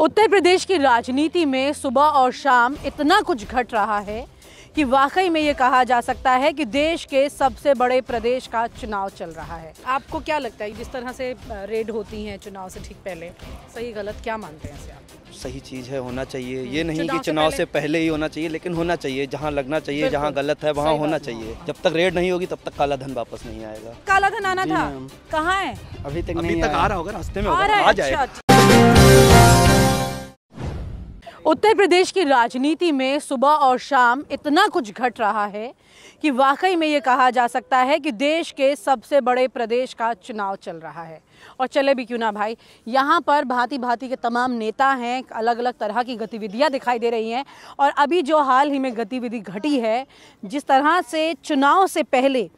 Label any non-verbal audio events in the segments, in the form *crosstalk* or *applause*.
उत्तर प्रदेश की राजनीति में सुबह और शाम इतना कुछ घट रहा है कि वाकई में ये कहा जा सकता है कि देश के सबसे बड़े प्रदेश का चुनाव चल रहा है आपको क्या लगता है जिस तरह से रेड होती हैं चुनाव से ठीक पहले सही गलत क्या मानते हैं आप सही चीज़ है होना चाहिए हम्म, ये नहीं चुनाव कि चुनाव से पहले, से पहले ही होना चाहिए लेकिन होना चाहिए जहाँ लगना चाहिए जहाँ गलत है वहाँ होना चाहिए जब तक रेड नहीं होगी तब तक काला धन वापस नहीं आएगा काला धन आना था कहाँ है अभी तक अभी तक आ रहा होगा रास्ते में आ जाएगा उत्तर प्रदेश की राजनीति में सुबह और शाम इतना कुछ घट रहा है कि वाकई में ये कहा जा सकता है कि देश के सबसे बड़े प्रदेश का चुनाव चल रहा है और चले भी क्यों ना भाई यहाँ पर भांति भांति के तमाम नेता हैं अलग अलग तरह की गतिविधियाँ दिखाई दे रही हैं और अभी जो हाल ही में गतिविधि घटी है जिस तरह से चुनाव से पहले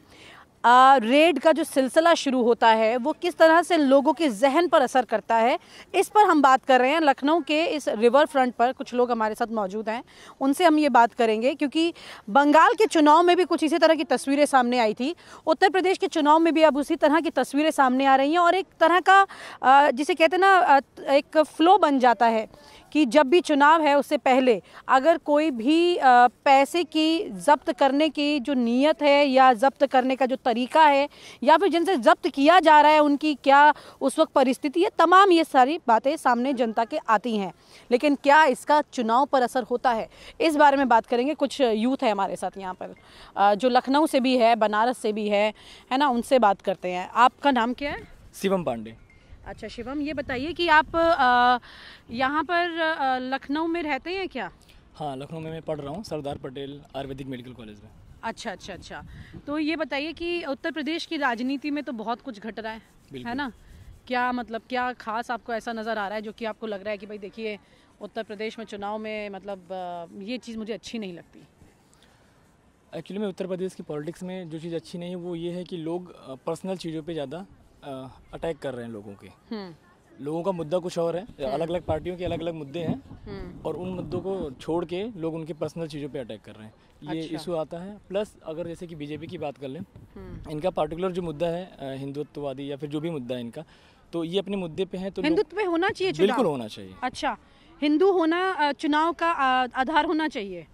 रेड का जो सिलसिला शुरू होता है वो किस तरह से लोगों के जहन पर असर करता है इस पर हम बात कर रहे हैं लखनऊ के इस रिवर फ्रंट पर कुछ लोग हमारे साथ मौजूद हैं उनसे हम ये बात करेंगे क्योंकि बंगाल के चुनाव में भी कुछ इसी तरह की तस्वीरें सामने आई थी उत्तर प्रदेश के चुनाव में भी अब उसी तरह की तस्वीरें सामने आ रही हैं और एक तरह का जिसे कहते हैं ना एक फ़्लो बन जाता है कि जब भी चुनाव है उससे पहले अगर कोई भी पैसे की जब्त करने की जो नीयत है या जब्त करने का जो तरीका तरीका है या फिर जिनसे जब्त किया जा रहा है उनकी क्या उस वक्त परिस्थिति है तमाम ये सारी बातें सामने जनता के आती हैं लेकिन क्या इसका चुनाव पर असर होता है इस बारे में बात करेंगे कुछ यूथ है हमारे साथ यहाँ पर जो लखनऊ से भी है बनारस से भी है है ना उनसे बात करते हैं आपका नाम क्या है शिवम पांडे अच्छा शिवम ये बताइए कि आप यहाँ पर लखनऊ में रहते हैं क्या हाँ लखनऊ में मैं पढ़ रहा हूँ सरदार पटेल आयुर्वेदिक मेडिकल कॉलेज में अच्छा अच्छा अच्छा तो ये बताइए कि उत्तर प्रदेश की राजनीति में तो बहुत कुछ घट रहा है है ना क्या मतलब क्या खास आपको ऐसा नज़र आ रहा है जो कि आपको लग रहा है कि भाई देखिए उत्तर प्रदेश में चुनाव में मतलब ये चीज़ मुझे अच्छी नहीं लगती एक्चुअली में उत्तर प्रदेश की पॉलिटिक्स में जो चीज़ अच्छी नहीं है वो ये है कि लोग पर्सनल चीज़ों पे ज़्यादा अटैक कर रहे हैं लोगों के हम्म। लोगों का मुद्दा कुछ और है हम्म। अलग अलग पार्टियों के अलग अलग मुद्दे हैं हम्म। और उन मुद्दों को छोड़ के लोग उनके पर्सनल चीज़ों पे अटैक कर रहे हैं ये अच्छा। इशू आता है प्लस अगर जैसे कि बीजेपी की बात कर लें हम्म। इनका पर्टिकुलर जो मुद्दा है हिंदुत्ववादी या फिर जो भी मुद्दा है इनका तो ये अपने मुद्दे पे है तो हिंदुत्व पे होना चाहिए बिल्कुल होना चाहिए अच्छा हिंदू होना चुनाव का आधार होना चाहिए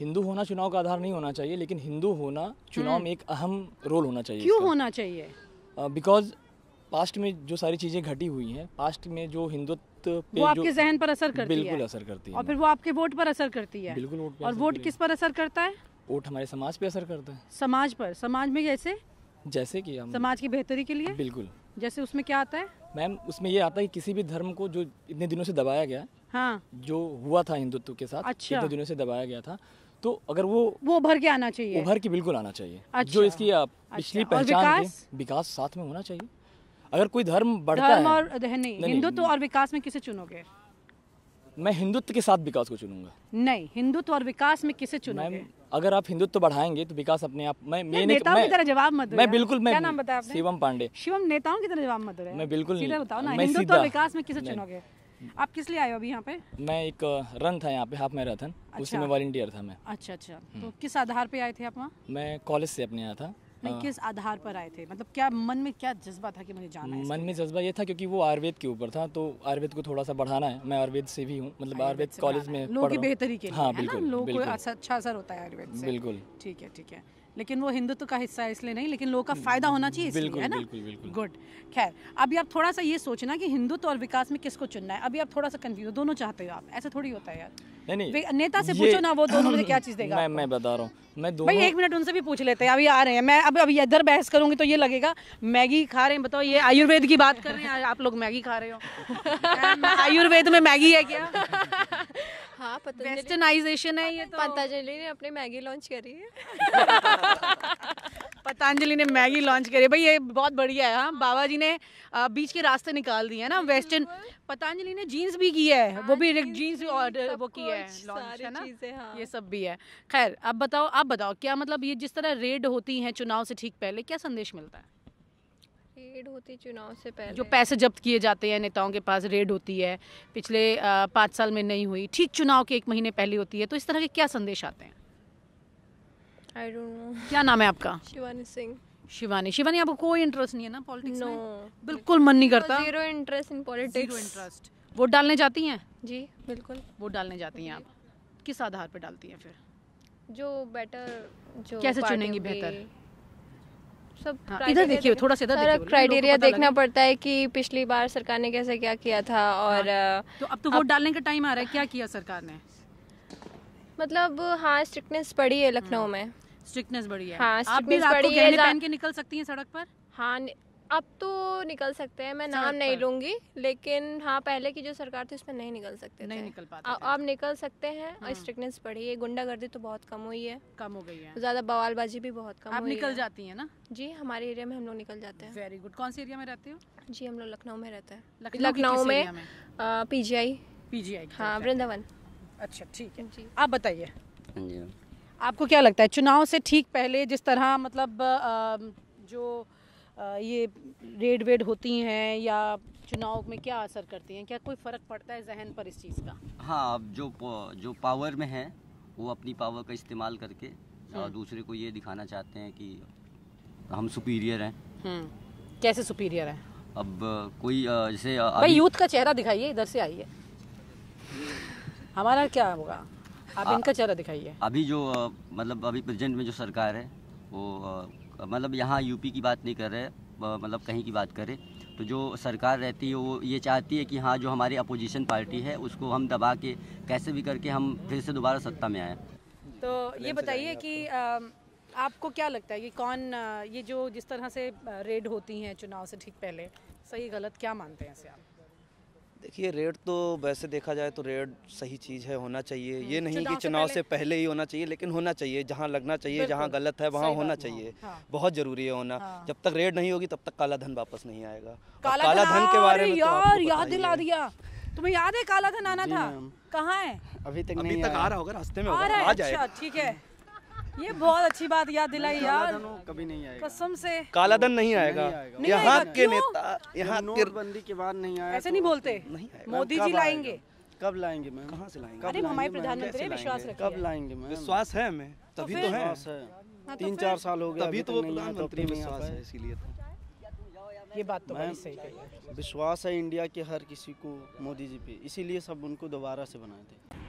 हिंदू होना चुनाव का आधार नहीं होना चाहिए लेकिन हिंदू होना चुनाव में एक अहम रोल होना चाहिए क्यों होना चाहिए बिकॉज पास्ट में जो सारी चीज़ें घटी हुई हैं पास्ट में जो हिंदुत्व वो आपके जहन पर असर करती बिल्कुल है बिल्कुल असर करती है और फिर वो आपके वोट पर असर करती है बिल्कुल वोट और वोट किस पर असर करता है वोट हमारे समाज पे असर करता है समाज पर समाज में जैसे जैसे कि हम समाज की बेहतरी के लिए बिल्कुल जैसे उसमें क्या आता है मैम उसमें ये आता है कि किसी भी धर्म को जो इतने दिनों से दबाया गया हाँ जो हुआ था हिंदुत्व के साथ अच्छा। इतने दिनों से दबाया गया था तो अगर वो वो उभर के आना चाहिए उभर के बिल्कुल आना चाहिए अच्छा। जो इसकी पिछली अच्छा। पहचान विकास? विकास साथ में होना चाहिए अगर कोई धर्म बढ़ता धर्म है और नहीं, नहीं हिंदुत्व और विकास में किसे चुनोगे मैं हिंदुत्व के साथ विकास को चुनूंगा नहीं हिंदुत्व और विकास में किसे चुनोगे अगर आप हिंदुत्व बढ़ाएंगे तो विकास अपने आप मैं मैं नेताओं की तरह जवाब मत मैं बिल्कुल मैं क्या नाम बताया शिवम पांडे शिवम नेताओं की तरह जवाब मत मैं बिल्कुल बताओ ना हिंदुत्व और विकास में किसे चुनोगे आप किस लिए आए हो अभी यहाँ पे मैं एक रन था यहाँ पे हाफ मैराथन अच्छा। उसमें वॉलंटियर था मैं अच्छा अच्छा तो हम्म। किस आधार पे आए थे आप वहाँ मैं कॉलेज से अपने आया था नहीं हाँ। किस आधार पर आए थे मतलब क्या मन में क्या जज्बा था कि मुझे जाना है मन में जज्बा ये था क्योंकि वो आयुर्वेद के ऊपर था तो आयुर्वेद को थोड़ा सा बढ़ाना है मैं आयुर्वेद से भी हूँ मतलब आयुर्वेद कॉलेज में लोगों की बेहतरी के लिए हाँ बिल्कुल लोगों को अच्छा-, अच्छा असर होता है आयुर्वेद बिल्कुल ठीक है ठीक है लेकिन वो हिंदुत्व तो का हिस्सा है इसलिए नहीं लेकिन लोगों का फायदा होना चाहिए इसलिए है ना गुड खैर अभी आप थोड़ा सा ये सोचना कि हिंदुत्व तो और विकास में किसको चुनना है अभी आप थोड़ा सा कन्फ्यूज दोनों चाहते हो आप ऐसा थोड़ी होता है यार नहीं नेता से पूछो ना वो दोनों में *clears throat* क्या चीज देगा मैं मैं बता रहा हूँ मैं दोनों भाई एक मिनट उनसे भी पूछ लेते हैं अभी आ रहे हैं मैं अभी अभी इधर बहस करूंगी तो ये लगेगा मैगी खा रहे हैं बताओ ये आयुर्वेद की बात कर रहे हैं आप लोग मैगी खा रहे हो *laughs* आयुर्वेद में मैगी है क्या हाँ वेस्टर्नाइजेशन है ये तो पतंजलि ने अपनी मैगी लॉन्च करी है *laughs* पतंजलि ने मैगी लॉन्च करी भाई ये बहुत बढ़िया है हाँ बाबा जी ने बीच के रास्ते निकाल दिए है ना वेस्टर्न पतंजलि ने जीन्स भी की है वो भी जीन्स ऑर्डर वो की है लॉन्च है ना हाँ। ये सब भी है खैर अब बताओ आप बताओ क्या मतलब ये जिस तरह रेड होती है चुनाव से ठीक पहले क्या संदेश मिलता है रेड होती चुनाव से पहले जो पैसे जब्त किए जाते हैं नेताओं के पास रेड होती है पिछले पाँच साल में नहीं हुई ठीक चुनाव के एक महीने पहले होती है तो इस तरह के क्या संदेश आते हैं आई डोंट नो क्या नाम है आपका शिवानी सिंह शिवानी शिवानी आपको कोई इंटरेस्ट नहीं है ना पॉलिटिक्स no. में बिल्कुल मन नहीं करता zero interest in politics interest vote डालने जाती हैं जी बिल्कुल वोट डालने जाती हैं आप किस आधार पर डालती हैं फिर जो बेटर जो कैसे चुनेंगी बेहतर सब हाँ, इधर देखिए थोड़ा सा इधर क्राइटेरिया देखना पड़ता है कि पिछली बार सरकार ने कैसे क्या किया था हाँ, और तो अब तो वोट डालने का टाइम आ रहा है क्या किया सरकार ने मतलब हाँ स्ट्रिक्टनेस पड़ी है लखनऊ हाँ। में स्ट्रिक्टनेस बढ़ी है हाँ, आप भी रात को गहने पहन के निकल सकती हैं सड़क पर हाँ अब तो निकल सकते हैं मैं नाम नहीं लूंगी लेकिन हाँ पहले की जो सरकार थी उसमें नहीं निकल सकते नहीं निकल पाते अब निकल सकते हैं हाँ। और स्ट्रिक्टनेस बढ़ी है गुंडागर्दी तो बहुत कम हुई है कम हो गई है ज्यादा बवालबाजी भी बहुत कम आप हुई निकल है। जाती है ना जी हमारे एरिया में हम लोग निकल जाते हैं वेरी गुड कौन से एरिया में रहते हो जी हम लोग लखनऊ में रहते हैं लखनऊ में पीजीआई पीजीआई हाँ वृंदावन अच्छा ठीक है आप बताइए हाँ आपको क्या लगता है चुनाव से ठीक पहले जिस तरह मतलब जो ये रेड वेड होती हैं या चुनाव में क्या असर करती हैं क्या कोई फ़र्क पड़ता है जहन पर इस चीज़ का हाँ अब जो जो पावर में है वो अपनी पावर का इस्तेमाल करके और हम्म। दूसरे को ये दिखाना चाहते हैं कि हम सुपीरियर हैं हम्म, कैसे सुपीरियर हैं अब कोई जैसे भाई यूथ का चेहरा दिखाइए इधर से आइए हमारा क्या होगा आप आ, इनका चेहरा दिखाइए अभी जो मतलब अभी प्रेजेंट में जो सरकार है वो मतलब यहाँ यूपी की बात नहीं कर रहे मतलब कहीं की बात करें तो जो सरकार रहती है वो ये चाहती है कि हाँ जो हमारी अपोजिशन पार्टी है उसको हम दबा के कैसे भी करके हम फिर से दोबारा सत्ता में आए तो ये बताइए कि आपको क्या लगता है कि कौन ये जो जिस तरह से रेड होती हैं चुनाव से ठीक पहले सही गलत क्या मानते हैं इसे आप देखिए रेट तो वैसे देखा जाए तो रेट सही चीज़ है होना चाहिए हाँ, ये नहीं कि चुनाव से पहले ही होना चाहिए लेकिन होना चाहिए जहाँ लगना चाहिए जहाँ गलत है वहाँ होना चाहिए हाँ, हाँ। बहुत जरूरी है होना हाँ। जब तक रेट नहीं होगी तब तक काला धन वापस नहीं आएगा काला, काला धन के बारे में तो यार याद दिला दिया तुम्हें याद है काला धन आना था कहाँ है अभी तक आ रहा होगा रास्ते में आ जाए अच्छा, ठीक है ये बहुत अच्छी बात याद दिलाई यार कभी नहीं आएगा कसम से कालाधन नहीं आएगा यहाँ के नेता यहाँ नोटबंदी के बाद नहीं आएगा ऐसे तो नहीं बोलते मोदी जी लाएंगे कब लाएंगे मैम कहाँ से लाएंगे अरे हमारे प्रधानमंत्री विश्वास कब लाएंगे मैम विश्वास है हमें तो तभी तो है हाँ, तो तीन चार साल हो गए तभी तो प्रधानमंत्री विश्वास है इसीलिए ये बात तो सही कही विश्वास है इंडिया के हर किसी को मोदी जी पे इसीलिए सब उनको दोबारा से बनाए थे